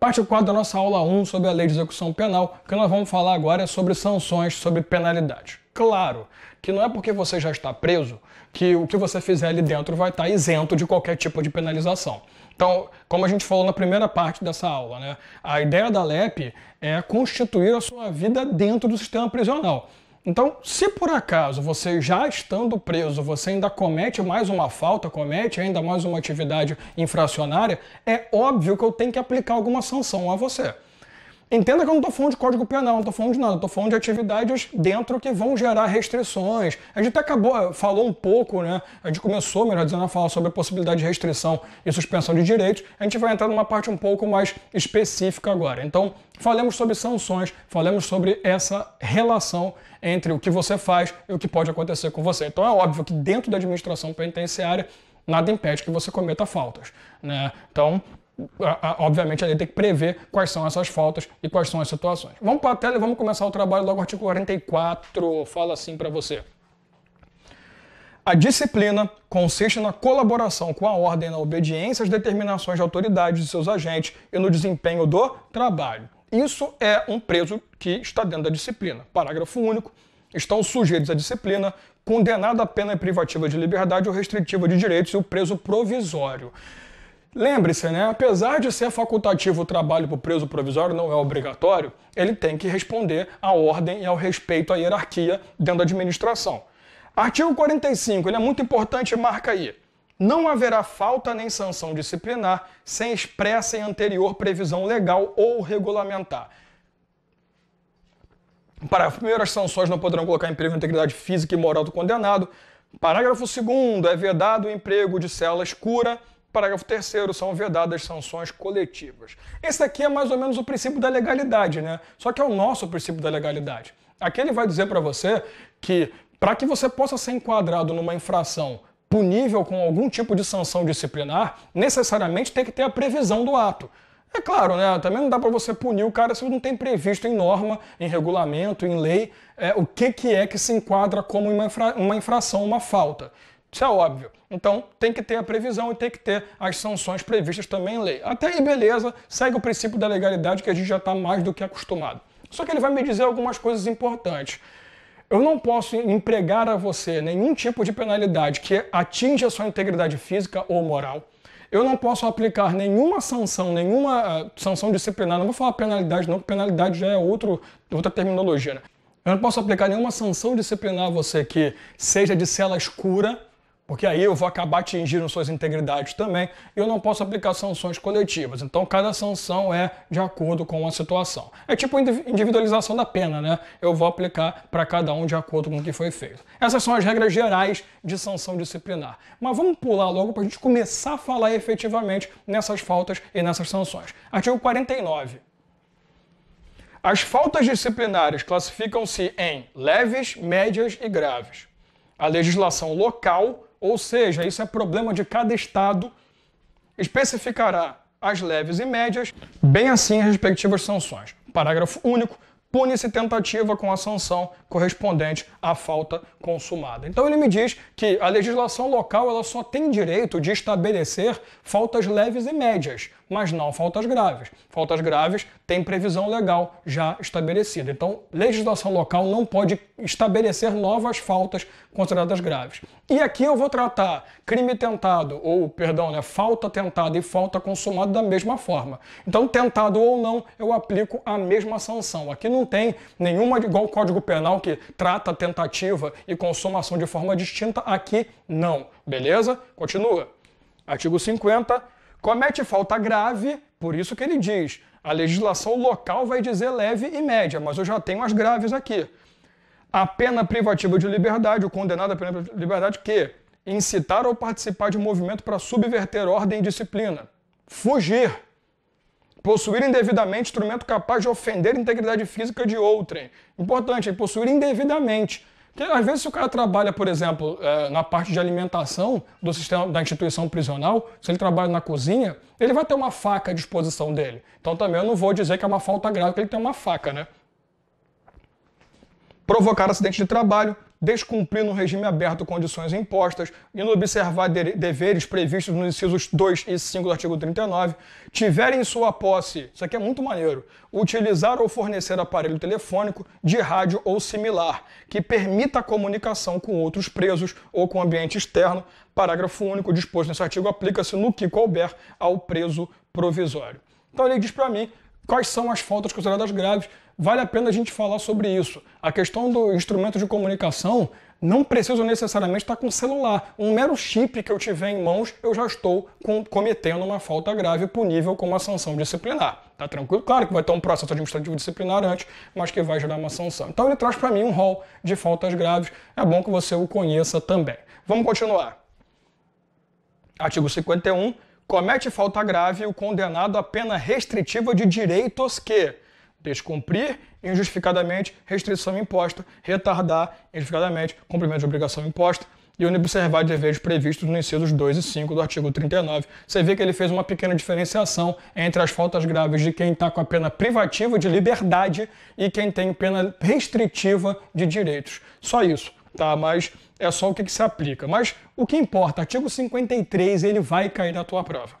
Parte 4 da nossa aula 1 sobre a lei de execução penal, que nós vamos falar agora é sobre sanções, sobre penalidades. Claro que não é porque você já está preso que o que você fizer ali dentro vai estar tá isento de qualquer tipo de penalização. Então, como a gente falou na primeira parte dessa aula, né, a ideia da LEP é constituir a sua vida dentro do sistema prisional. Então, se por acaso você já estando preso, você ainda comete mais uma falta, comete ainda mais uma atividade infracionária, é óbvio que eu tenho que aplicar alguma sanção a você. Entenda que eu não estou falando de código penal, não estou falando de nada, estou falando de atividades dentro que vão gerar restrições. A gente até acabou, falou um pouco, né? A gente começou, melhor dizendo, a falar sobre a possibilidade de restrição e suspensão de direitos. A gente vai entrar numa parte um pouco mais específica agora. Então, falemos sobre sanções, falemos sobre essa relação entre o que você faz e o que pode acontecer com você. Então, é óbvio que dentro da administração penitenciária, nada impede que você cometa faltas. Né? Então, obviamente, a lei tem que prever quais são essas faltas e quais são as situações. Vamos para a tela e vamos começar o trabalho logo. Artigo 44 fala assim para você. A disciplina consiste na colaboração com a ordem, na obediência às determinações de autoridades e seus agentes e no desempenho do trabalho. Isso é um preso que está dentro da disciplina. Parágrafo único. Estão sujeitos à disciplina condenado à pena privativa de liberdade ou restritiva de direitos e o preso provisório. Lembre-se, né? apesar de ser facultativo o trabalho para o preso provisório, não é obrigatório, ele tem que responder à ordem e ao respeito à hierarquia dentro da administração. Artigo 45, ele é muito importante, marca aí. Não haverá falta nem sanção disciplinar sem expressa e anterior previsão legal ou regulamentar. Para primeiras sanções não poderão colocar em perigo a integridade física e moral do condenado. Parágrafo 2 é vedado o emprego de cela escura Parágrafo 3 são vedadas sanções coletivas. Esse aqui é mais ou menos o princípio da legalidade, né? Só que é o nosso princípio da legalidade. Aqui ele vai dizer para você que para que você possa ser enquadrado numa infração punível com algum tipo de sanção disciplinar, necessariamente tem que ter a previsão do ato. É claro, né? Também não dá para você punir o cara se não tem previsto em norma, em regulamento, em lei, é, o que, que é que se enquadra como uma, uma infração, uma falta. Isso é óbvio. Então tem que ter a previsão e tem que ter as sanções previstas também em lei. Até aí, beleza, segue o princípio da legalidade que a gente já está mais do que acostumado. Só que ele vai me dizer algumas coisas importantes. Eu não posso empregar a você nenhum tipo de penalidade que atinja a sua integridade física ou moral. Eu não posso aplicar nenhuma sanção, nenhuma ah, sanção disciplinar. Não vou falar penalidade, não, porque penalidade já é outro, outra terminologia. Né? Eu não posso aplicar nenhuma sanção disciplinar a você que seja de cela escura, porque aí eu vou acabar atingindo suas integridades também e eu não posso aplicar sanções coletivas. Então, cada sanção é de acordo com a situação. É tipo individualização da pena, né? Eu vou aplicar para cada um de acordo com o que foi feito. Essas são as regras gerais de sanção disciplinar. Mas vamos pular logo para a gente começar a falar efetivamente nessas faltas e nessas sanções. Artigo 49. As faltas disciplinares classificam-se em leves, médias e graves. A legislação local ou seja, isso é problema de cada estado, especificará as leves e médias, bem assim as respectivas sanções. Parágrafo único. Pune-se tentativa com a sanção correspondente à falta consumada. Então ele me diz que a legislação local ela só tem direito de estabelecer faltas leves e médias mas não faltas graves. Faltas graves têm previsão legal já estabelecida. Então, legislação local não pode estabelecer novas faltas consideradas graves. E aqui eu vou tratar crime tentado, ou, perdão, né, falta tentada e falta consumada da mesma forma. Então, tentado ou não, eu aplico a mesma sanção. Aqui não tem nenhuma, igual o Código Penal que trata tentativa e consumação de forma distinta, aqui não. Beleza? Continua. Artigo 50 comete falta grave, por isso que ele diz, a legislação local vai dizer leve e média, mas eu já tenho as graves aqui. A pena privativa de liberdade, o condenado à pena de liberdade que incitar ou participar de movimento para subverter ordem e disciplina, fugir, possuir indevidamente instrumento capaz de ofender a integridade física de outrem. Importante, possuir indevidamente. Porque às vezes se o cara trabalha, por exemplo, é, na parte de alimentação do sistema da instituição prisional, se ele trabalha na cozinha, ele vai ter uma faca à disposição dele. Então também eu não vou dizer que é uma falta grave que ele tem uma faca, né? Provocar acidente de trabalho, descumprir no regime aberto condições impostas, inobservar deveres previstos nos incisos 2 e 5 do artigo 39, tiver em sua posse, isso aqui é muito maneiro, utilizar ou fornecer aparelho telefônico, de rádio ou similar, que permita a comunicação com outros presos ou com ambiente externo. Parágrafo único disposto nesse artigo aplica-se no que couber ao preso provisório. Então ele diz para mim quais são as faltas consideradas graves vale a pena a gente falar sobre isso. A questão do instrumento de comunicação não preciso necessariamente estar com celular. Um mero chip que eu tiver em mãos, eu já estou com, cometendo uma falta grave punível com uma sanção disciplinar. Tá tranquilo? Claro que vai ter um processo administrativo disciplinar antes, mas que vai gerar uma sanção. Então ele traz para mim um rol de faltas graves. É bom que você o conheça também. Vamos continuar. Artigo 51. Comete falta grave o condenado a pena restritiva de direitos que descumprir injustificadamente restrição imposta, retardar injustificadamente cumprimento de obrigação imposta e observar deveres previstos nos incisos 2 e 5 do artigo 39. Você vê que ele fez uma pequena diferenciação entre as faltas graves de quem está com a pena privativa de liberdade e quem tem pena restritiva de direitos. Só isso, tá? Mas é só o que, que se aplica. Mas o que importa, artigo 53, ele vai cair na tua prova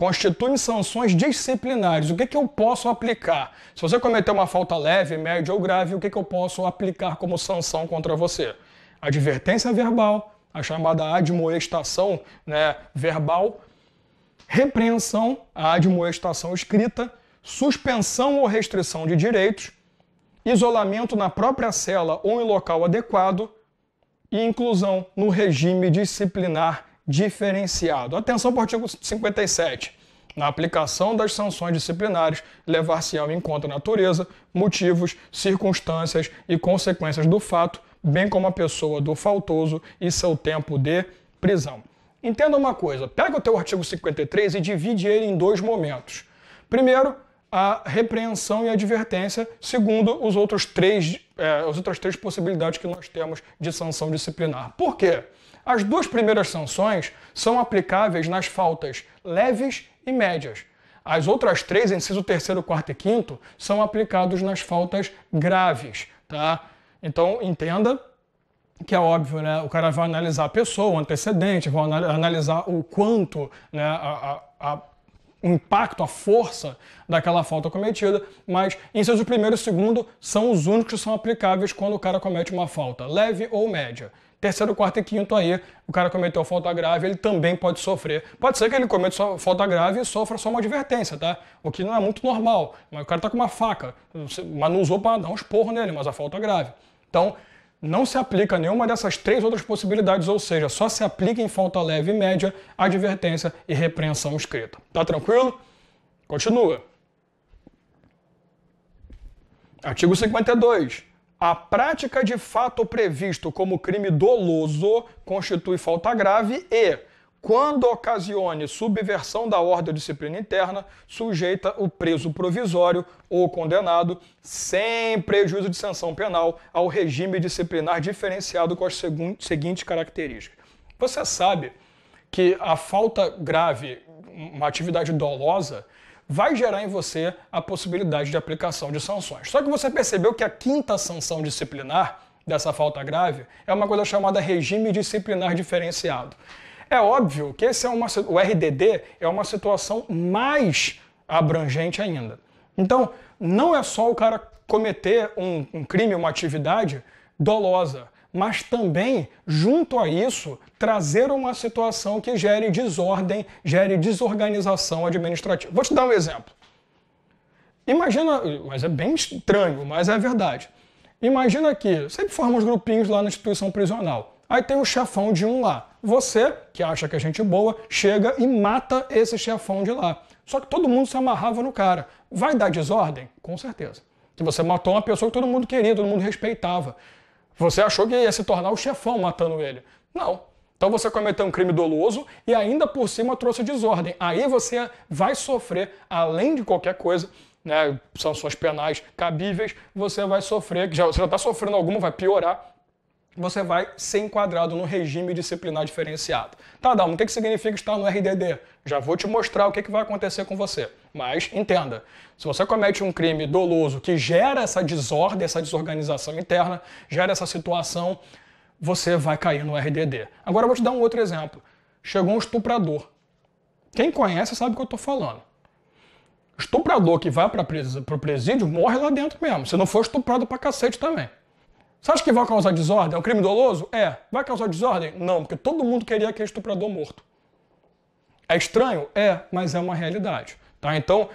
constituem sanções disciplinares. O que, é que eu posso aplicar? Se você cometer uma falta leve, média ou grave, o que, é que eu posso aplicar como sanção contra você? Advertência verbal, a chamada admoestação né, verbal, repreensão, a admoestação escrita, suspensão ou restrição de direitos, isolamento na própria cela ou em local adequado e inclusão no regime disciplinar diferenciado. Atenção para o artigo 57. Na aplicação das sanções disciplinares, levar-se-ão em conta a natureza, motivos, circunstâncias e consequências do fato, bem como a pessoa do faltoso e seu tempo de prisão. Entenda uma coisa, pega o teu artigo 53 e divide ele em dois momentos. Primeiro, a repreensão e a advertência, segundo os outros três, é, as outras três possibilidades que nós temos de sanção disciplinar. Por quê? As duas primeiras sanções são aplicáveis nas faltas leves e médias. As outras três, inciso terceiro, quarto e quinto, são aplicados nas faltas graves, tá? Então entenda que é óbvio, né? O cara vai analisar a pessoa, o antecedente, vai analisar o quanto, né? A, a, a o impacto, a força daquela falta cometida, mas inciso primeiro e segundo são os únicos que são aplicáveis quando o cara comete uma falta leve ou média terceiro, quarto e quinto aí, o cara cometeu falta grave, ele também pode sofrer. Pode ser que ele cometa só falta grave e sofra só uma advertência, tá? O que não é muito normal. Mas o cara tá com uma faca, mas não usou para dar um esporro nele, mas a falta é grave. Então, não se aplica nenhuma dessas três outras possibilidades, ou seja, só se aplica em falta leve e média advertência e repreensão escrita. Tá tranquilo? Continua. Artigo 52. A prática de fato previsto como crime doloso constitui falta grave e, quando ocasione subversão da ordem ou disciplina interna, sujeita o preso provisório ou condenado, sem prejuízo de sanção penal, ao regime disciplinar diferenciado com as seguintes características. Você sabe que a falta grave, uma atividade dolosa, vai gerar em você a possibilidade de aplicação de sanções. Só que você percebeu que a quinta sanção disciplinar dessa falta grave é uma coisa chamada regime disciplinar diferenciado. É óbvio que esse é uma, o RDD é uma situação mais abrangente ainda. Então, não é só o cara cometer um, um crime, uma atividade dolosa mas também, junto a isso, trazer uma situação que gere desordem, gere desorganização administrativa. Vou te dar um exemplo. Imagina, mas é bem estranho, mas é verdade. Imagina que sempre formam os grupinhos lá na instituição prisional. Aí tem o chefão de um lá. Você, que acha que é gente boa, chega e mata esse chefão de lá. Só que todo mundo se amarrava no cara. Vai dar desordem? Com certeza. Que você matou uma pessoa que todo mundo queria, todo mundo respeitava. Você achou que ia se tornar o chefão matando ele. Não. Então você cometeu um crime doloso e ainda por cima trouxe desordem. Aí você vai sofrer, além de qualquer coisa, né, suas penais cabíveis, você vai sofrer, já, você já está sofrendo alguma, vai piorar você vai ser enquadrado no regime disciplinar diferenciado. Tá, Dalmo, o que, que significa estar no RDD? Já vou te mostrar o que, que vai acontecer com você. Mas entenda, se você comete um crime doloso que gera essa desordem, essa desorganização interna, gera essa situação, você vai cair no RDD. Agora eu vou te dar um outro exemplo. Chegou um estuprador. Quem conhece sabe o que eu estou falando. Estuprador que vai para o presídio morre lá dentro mesmo. Se não for estuprado para cacete também. Você acha que vai causar desordem? É um crime doloso? É. Vai causar desordem? Não, porque todo mundo queria aquele é estuprador morto. É estranho? É, mas é uma realidade. Tá? Então,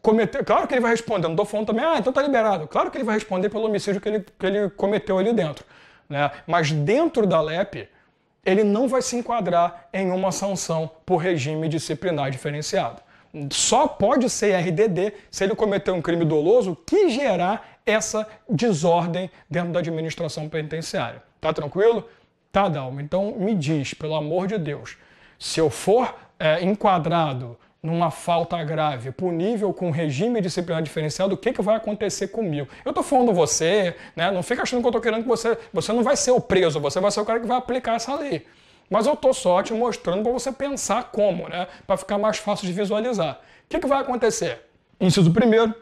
cometer. Claro que ele vai responder. Não estou falando também, ah, então tá liberado. Claro que ele vai responder pelo homicídio que ele, que ele cometeu ali dentro. Né? Mas dentro da LEP, ele não vai se enquadrar em uma sanção por regime disciplinar diferenciado só pode ser RDD se ele cometer um crime doloso que gerar essa desordem dentro da administração penitenciária. Tá tranquilo? Tá, Dalma. Então me diz, pelo amor de Deus, se eu for é, enquadrado numa falta grave, punível com regime disciplinar diferenciado, o que, que vai acontecer comigo? Eu tô falando você, né? Não fica achando que eu tô querendo que você. Você não vai ser o preso, você vai ser o cara que vai aplicar essa lei. Mas eu estou só te mostrando para você pensar como, né? Para ficar mais fácil de visualizar. O que, que vai acontecer? Inciso primeiro,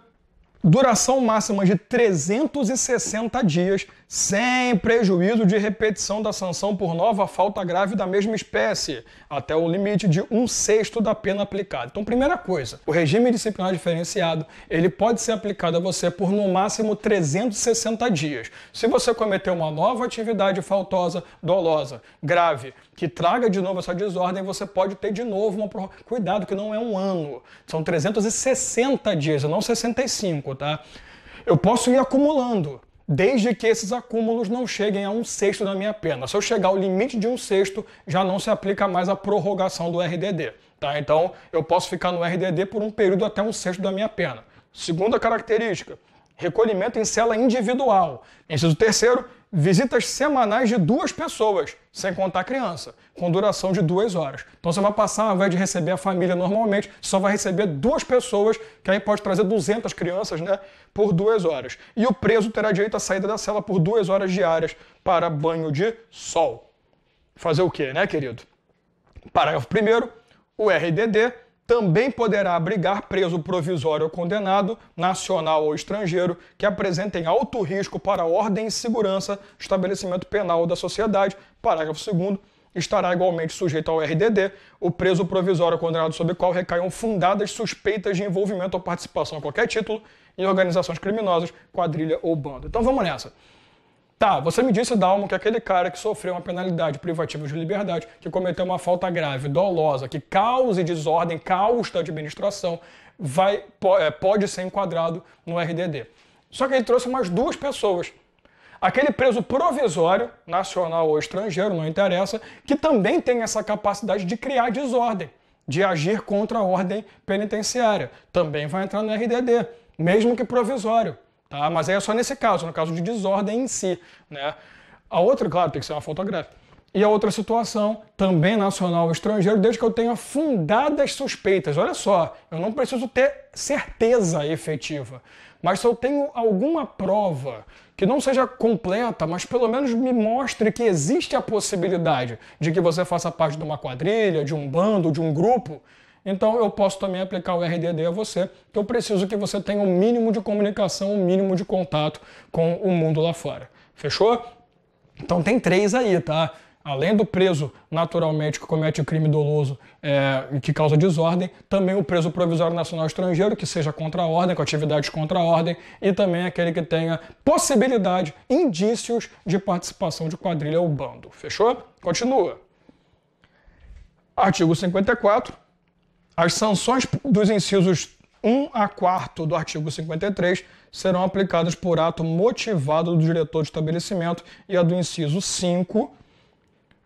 duração máxima de 360 dias, sem prejuízo de repetição da sanção por nova falta grave da mesma espécie até o limite de um sexto da pena aplicada. Então, primeira coisa, o regime disciplinar diferenciado ele pode ser aplicado a você por no máximo 360 dias. Se você cometer uma nova atividade faltosa, dolosa, grave, que traga de novo essa desordem, você pode ter de novo uma Cuidado que não é um ano, são 360 dias, não 65, tá? Eu posso ir acumulando desde que esses acúmulos não cheguem a um sexto da minha pena. Se eu chegar ao limite de um sexto, já não se aplica mais a prorrogação do RDD. Tá? Então, eu posso ficar no RDD por um período até um sexto da minha pena. Segunda característica, recolhimento em cela individual. Inciso terceiro, visitas semanais de duas pessoas, sem contar a criança, com duração de duas horas. Então você vai passar, ao invés de receber a família normalmente, só vai receber duas pessoas, que aí pode trazer 200 crianças, né, por duas horas. E o preso terá direito à saída da cela por duas horas diárias para banho de sol. Fazer o quê, né, querido? Parágrafo 1 o RDD também poderá abrigar preso provisório ou condenado, nacional ou estrangeiro, que apresentem alto risco para a ordem e segurança, estabelecimento penal da sociedade, parágrafo 2 estará igualmente sujeito ao RDD, o preso provisório condenado sob o qual recaiam fundadas suspeitas de envolvimento ou participação a qualquer título em organizações criminosas, quadrilha ou banda. Então vamos nessa. Tá, você me disse, Dalmo, que aquele cara que sofreu uma penalidade privativa de liberdade, que cometeu uma falta grave, dolosa, que cause desordem, caos da administração, vai, é, pode ser enquadrado no RDD. Só que ele trouxe mais duas pessoas. Aquele preso provisório, nacional ou estrangeiro, não interessa, que também tem essa capacidade de criar desordem, de agir contra a ordem penitenciária. Também vai entrar no RDD, mesmo que provisório. Tá? Mas aí é só nesse caso, no caso de desordem em si. Né? A outra, claro, tem que ser uma fotográfica. E a outra situação, também nacional ou estrangeiro, desde que eu tenha fundadas suspeitas. Olha só, eu não preciso ter certeza efetiva, mas se eu tenho alguma prova que não seja completa, mas pelo menos me mostre que existe a possibilidade de que você faça parte de uma quadrilha, de um bando, de um grupo, então eu posso também aplicar o RDD a você, que eu preciso que você tenha o um mínimo de comunicação, o um mínimo de contato com o mundo lá fora. Fechou? Então tem três aí, tá? além do preso naturalmente que comete o crime doloso é, que causa desordem, também o preso provisório nacional estrangeiro, que seja contra a ordem, com atividades contra a ordem, e também aquele que tenha possibilidade, indícios de participação de quadrilha ou bando. Fechou? Continua. Artigo 54 as sanções dos incisos 1 a 4 do artigo 53 serão aplicadas por ato motivado do diretor do estabelecimento e a do inciso 5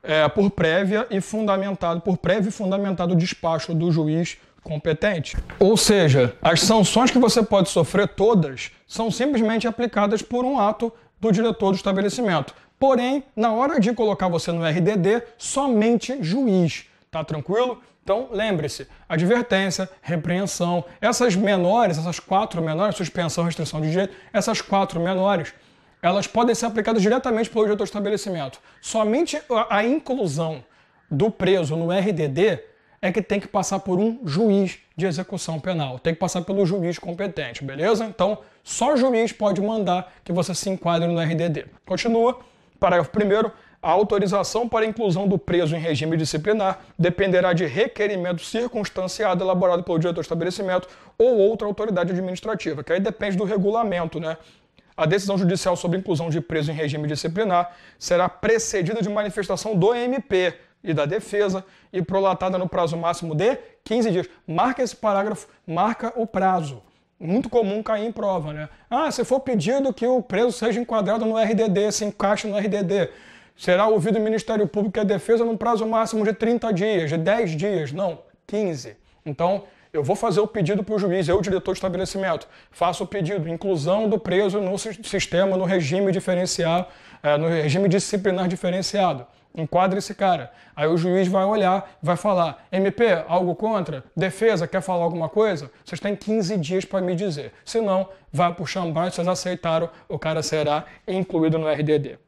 é, por prévia e fundamentado por prévio e fundamentado despacho do juiz competente. Ou seja, as sanções que você pode sofrer todas são simplesmente aplicadas por um ato do diretor do estabelecimento. Porém, na hora de colocar você no RDD, somente juiz, tá tranquilo? Então, lembre-se, advertência, repreensão, essas menores, essas quatro menores, suspensão, restrição de direito, essas quatro menores, elas podem ser aplicadas diretamente pelo diretor do estabelecimento. Somente a inclusão do preso no RDD é que tem que passar por um juiz de execução penal, tem que passar pelo juiz competente, beleza? Então, só o juiz pode mandar que você se enquadre no RDD. Continua, parágrafo primeiro a autorização para a inclusão do preso em regime disciplinar dependerá de requerimento circunstanciado elaborado pelo diretor do estabelecimento ou outra autoridade administrativa, que aí depende do regulamento, né? A decisão judicial sobre inclusão de preso em regime disciplinar será precedida de manifestação do MP e da defesa e prolatada no prazo máximo de 15 dias. Marca esse parágrafo, marca o prazo muito comum cair em prova, né? Ah, se for pedido que o preso seja enquadrado no RDD, se encaixe no RDD. Será ouvido o Ministério Público e a defesa num prazo máximo de 30 dias, de 10 dias, não, 15. Então, eu vou fazer o pedido para o juiz, eu, diretor de estabelecimento, faço o pedido, inclusão do preso no sistema, no regime diferenciado, eh, no regime disciplinar diferenciado. Enquadra esse cara. Aí o juiz vai olhar, vai falar: MP, algo contra? Defesa, quer falar alguma coisa? Vocês têm 15 dias para me dizer. Se não, vai para o chambão, vocês aceitaram, o cara será incluído no RDD.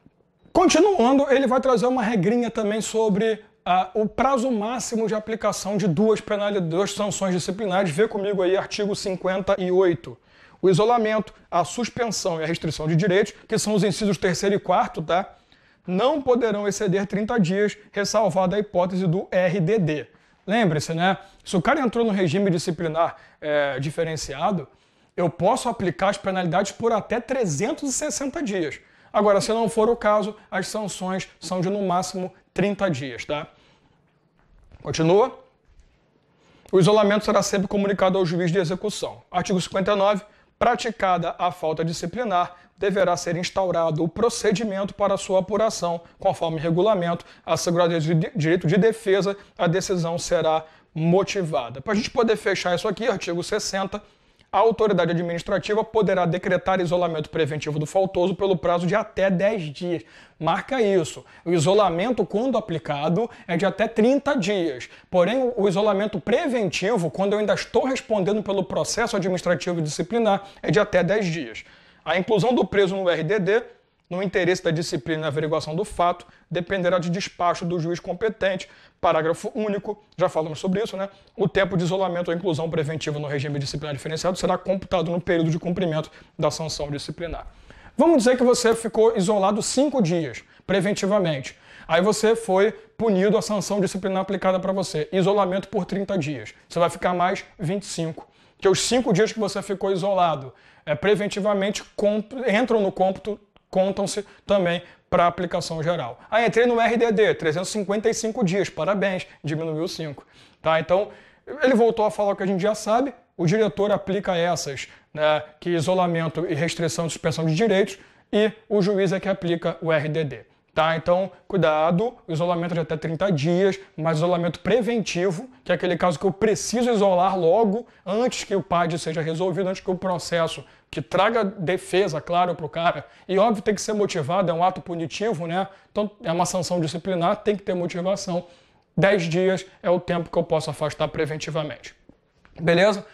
Continuando, ele vai trazer uma regrinha também sobre ah, o prazo máximo de aplicação de duas penalidades, duas sanções disciplinares. Vê comigo aí artigo 58. O isolamento, a suspensão e a restrição de direitos, que são os incisos 3 e 4, tá? Não poderão exceder 30 dias, ressalvada a hipótese do RDD. Lembre-se, né? Se o cara entrou no regime disciplinar é, diferenciado, eu posso aplicar as penalidades por até 360 dias. Agora, se não for o caso, as sanções são de no máximo 30 dias, tá? Continua. O isolamento será sempre comunicado ao juiz de execução. Artigo 59. Praticada a falta disciplinar, deverá ser instaurado o procedimento para sua apuração, conforme regulamento, assegurado de direito de defesa, a decisão será motivada. Para a gente poder fechar isso aqui, artigo 60 a autoridade administrativa poderá decretar isolamento preventivo do faltoso pelo prazo de até 10 dias. Marca isso. O isolamento, quando aplicado, é de até 30 dias. Porém, o isolamento preventivo, quando eu ainda estou respondendo pelo processo administrativo disciplinar, é de até 10 dias. A inclusão do preso no RDD no interesse da disciplina e averiguação do fato, dependerá de despacho do juiz competente. Parágrafo único, já falamos sobre isso, né? O tempo de isolamento ou inclusão preventiva no regime disciplinar diferenciado será computado no período de cumprimento da sanção disciplinar. Vamos dizer que você ficou isolado cinco dias, preventivamente. Aí você foi punido a sanção disciplinar aplicada para você. Isolamento por 30 dias. Você vai ficar mais 25 que os cinco dias que você ficou isolado é, preventivamente entram no cômputo contam-se também para aplicação geral. Ah, entrei no RDD, 355 dias, parabéns, diminuiu 5. Tá? Então, ele voltou a falar o que a gente já sabe, o diretor aplica essas, né, que é isolamento e restrição de suspensão de direitos, e o juiz é que aplica o RDD. Tá? Então, cuidado, isolamento de até 30 dias, mas isolamento preventivo, que é aquele caso que eu preciso isolar logo, antes que o PAD seja resolvido, antes que o processo que traga defesa, claro, para o cara. E óbvio tem que ser motivado, é um ato punitivo, né? Então é uma sanção disciplinar, tem que ter motivação. Dez dias é o tempo que eu posso afastar preventivamente. Beleza?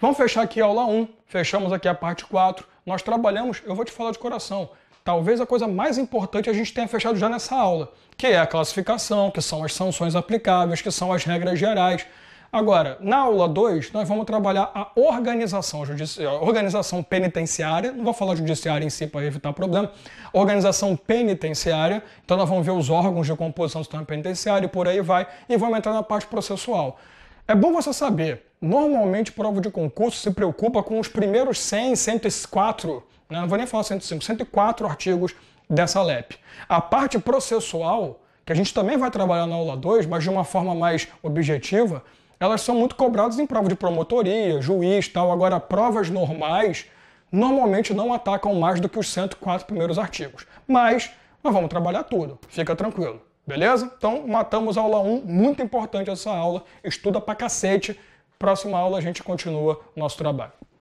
Vamos fechar aqui a aula 1, fechamos aqui a parte 4. Nós trabalhamos, eu vou te falar de coração, talvez a coisa mais importante a gente tenha fechado já nessa aula, que é a classificação, que são as sanções aplicáveis, que são as regras gerais. Agora, na aula 2, nós vamos trabalhar a organização, a organização penitenciária, não vou falar judiciária em si para evitar problema, organização penitenciária, então nós vamos ver os órgãos de composição do sistema penitenciário, por aí vai, e vamos entrar na parte processual. É bom você saber, normalmente prova de concurso se preocupa com os primeiros 100, 104, né? não vou nem falar 105, 104 artigos dessa LEP. A parte processual, que a gente também vai trabalhar na aula 2, mas de uma forma mais objetiva, elas são muito cobradas em prova de promotoria, juiz tal. Agora, provas normais normalmente não atacam mais do que os 104 primeiros artigos. Mas nós vamos trabalhar tudo, fica tranquilo. Beleza? Então, matamos a aula 1, muito importante essa aula. Estuda pra cacete. Próxima aula a gente continua nosso trabalho.